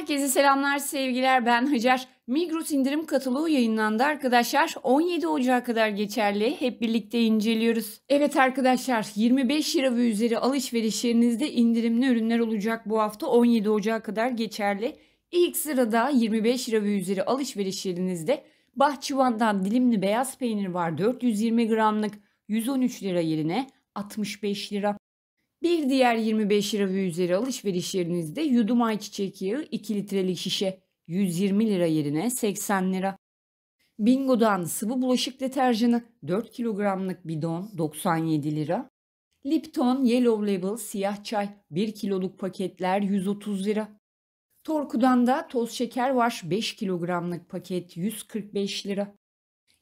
Herkese selamlar, sevgiler. Ben Hacer. Migros indirim kataloğu yayınlandı arkadaşlar. 17 Ocak'a kadar geçerli. Hep birlikte inceliyoruz. Evet arkadaşlar 25 lira ve üzeri alışverişlerinizde indirimli ürünler olacak bu hafta 17 Ocak'a kadar geçerli. İlk sırada 25 lira ve üzeri alışverişlerinizde Bahçıvan'dan dilimli beyaz peynir var 420 gramlık 113 lira yerine 65 lira. Bir diğer 25 lira ve üzeri alışverişlerinizde yudum ayçiçek yağı 2 litrelik şişe 120 lira yerine 80 lira. Bingo'dan sıvı bulaşık deterjanı 4 kilogramlık bidon 97 lira. Lipton Yellow Label siyah çay 1 kiloluk paketler 130 lira. Torku'dan da toz şeker var 5 kilogramlık paket 145 lira.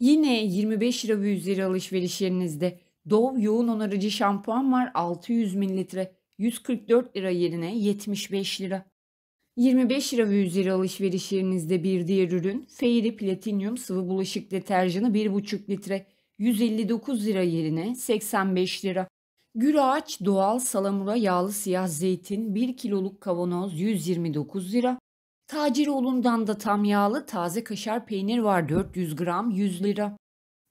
Yine 25 lira ve üzeri alışverişlerinizde Dove yoğun onarıcı şampuan var 600 mililitre. 144 lira yerine 75 lira. 25 lira ve üzeri alışveriş yerinizde bir diğer ürün Fairy Platinum sıvı bulaşık deterjanı 1,5 litre 159 lira yerine 85 lira. Gül ağaç doğal salamura yağlı siyah zeytin 1 kiloluk kavanoz 129 lira. olundan da tam yağlı taze kaşar peynir var 400 gram 100 lira.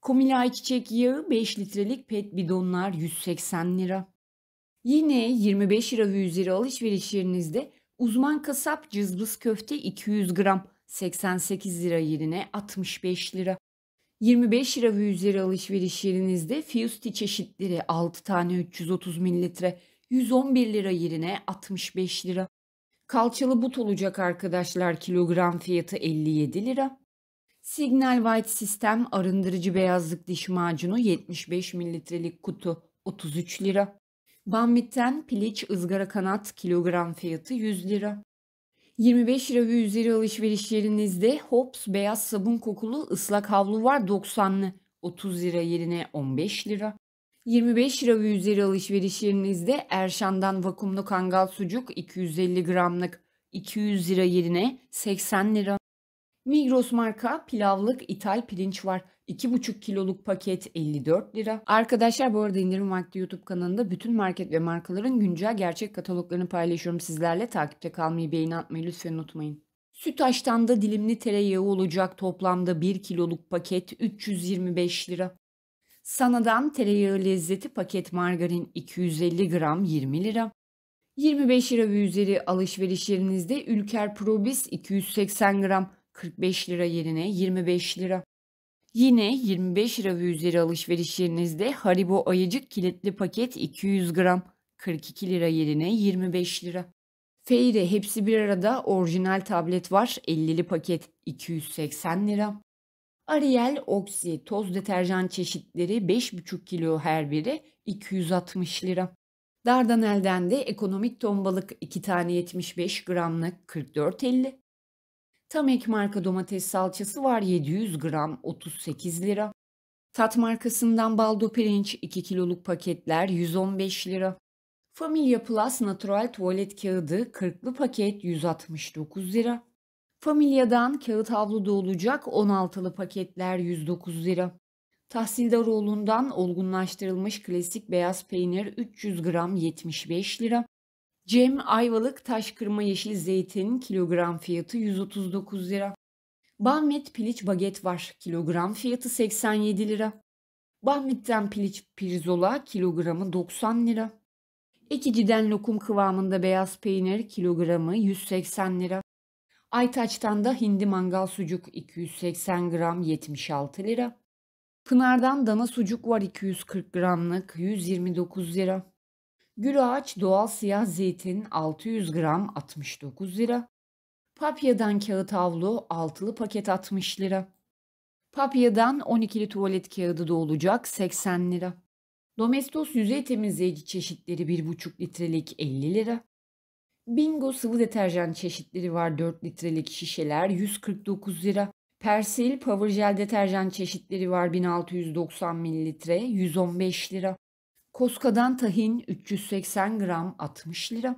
Komila Çiçek yağı 5 litrelik pet bidonlar 180 lira. Yine 25 lira ve üzeri alışverişlerinizde uzman kasap cızbız köfte 200 gram 88 lira yerine 65 lira. 25 lira ve üzeri alışveriş yerinizde Fiusti çeşitleri 6 tane 330 mililitre 111 lira yerine 65 lira. Kalçalı but olacak arkadaşlar kilogram fiyatı 57 lira. Signal White Sistem arındırıcı beyazlık diş macunu 75 mililitrelik kutu 33 lira. Bambit'ten piliç ızgara kanat kilogram fiyatı 100 lira. 25 lira ve üzeri alışverişlerinizde Hops beyaz sabun kokulu ıslak havlu var 90'lı 30 lira yerine 15 lira. 25 lira ve üzeri alışverişlerinizde Erşan'dan vakumlu kangal sucuk 250 gramlık 200 lira yerine 80 lira. Migros marka pilavlık ithal pirinç var. 2,5 kiloluk paket 54 lira. Arkadaşlar bu arada indirim vakti YouTube kanalında bütün market ve markaların güncel gerçek kataloglarını paylaşıyorum sizlerle. Takipte kalmayı, beğeni atmayı lütfen unutmayın. Sütaş'tan da dilimli tereyağı olacak toplamda 1 kiloluk paket 325 lira. Sana'dan tereyağı lezzeti paket margarin 250 gram 20 lira. 25 lira ve üzeri alışveriş yerinizde Ülker Probis 280 gram 45 lira yerine 25 lira. Yine 25 lira ve üzeri alışverişlerinizde Haribo ayıcık kilitli paket 200 gram 42 lira yerine 25 lira. Feyre hepsi bir arada orijinal tablet var 50'li paket 280 lira. Ariel, Oxy, toz deterjan çeşitleri 5,5 kilo her biri 260 lira. Dardanel'den de ekonomik ton balık 2 tane 75 gramlık 44.50. Tam ek marka domates salçası var 700 gram 38 lira. Tat markasından baldo pirinç 2 kiloluk paketler 115 lira. Familia Plus Natural tuvalet kağıdı 40'lı paket 169 lira. Familia'dan kağıt havluda olacak 16'lı paketler 109 lira. Tahsildaroğlu'ndan olgunlaştırılmış klasik beyaz peynir 300 gram 75 lira. Cem Ayvalık taş kırma yeşil zeytin kilogram fiyatı 139 lira. Bahmet piliç baget var kilogram fiyatı 87 lira. Bahmet'ten piliç pirzola kilogramı 90 lira. Ekiciden lokum kıvamında beyaz peynir kilogramı 180 lira. Aytaç'tan da hindi mangal sucuk 280 gram 76 lira. Pınar'dan dana sucuk var 240 gramlık 129 lira. Gül ağaç doğal siyah zeytin 600 gram 69 lira. Papya'dan kağıt havlu altılı paket 60 lira. Papya'dan 12'li tuvalet kağıdı da olacak 80 lira. Domestos yüzey temizleyici çeşitleri 1,5 litrelik 50 lira. Bingo sıvı deterjan çeşitleri var 4 litrelik şişeler 149 lira. Persil power gel deterjan çeşitleri var 1690 mililitre 115 lira. Koska'dan tahin 380 gram 60 lira.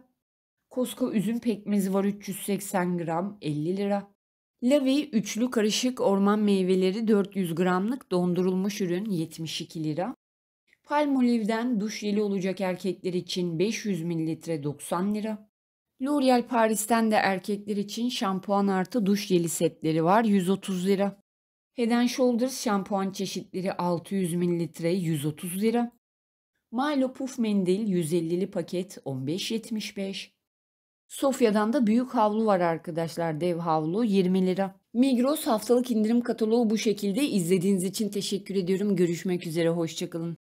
Kosko üzüm pekmezi var 380 gram 50 lira. Lavi üçlü karışık orman meyveleri 400 gramlık dondurulmuş ürün 72 lira. Palmolive'den duş yeli olacak erkekler için 500 mililitre 90 lira. L'Oreal Paris'ten de erkekler için şampuan artı duş yeli setleri var 130 lira. Head Shoulders şampuan çeşitleri 600 mililitre 130 lira. Milo Puf Mendil 150'li paket 15.75. Sofya'dan da büyük havlu var arkadaşlar. Dev havlu 20 lira. Migros haftalık indirim kataloğu bu şekilde. İzlediğiniz için teşekkür ediyorum. Görüşmek üzere. Hoşçakalın.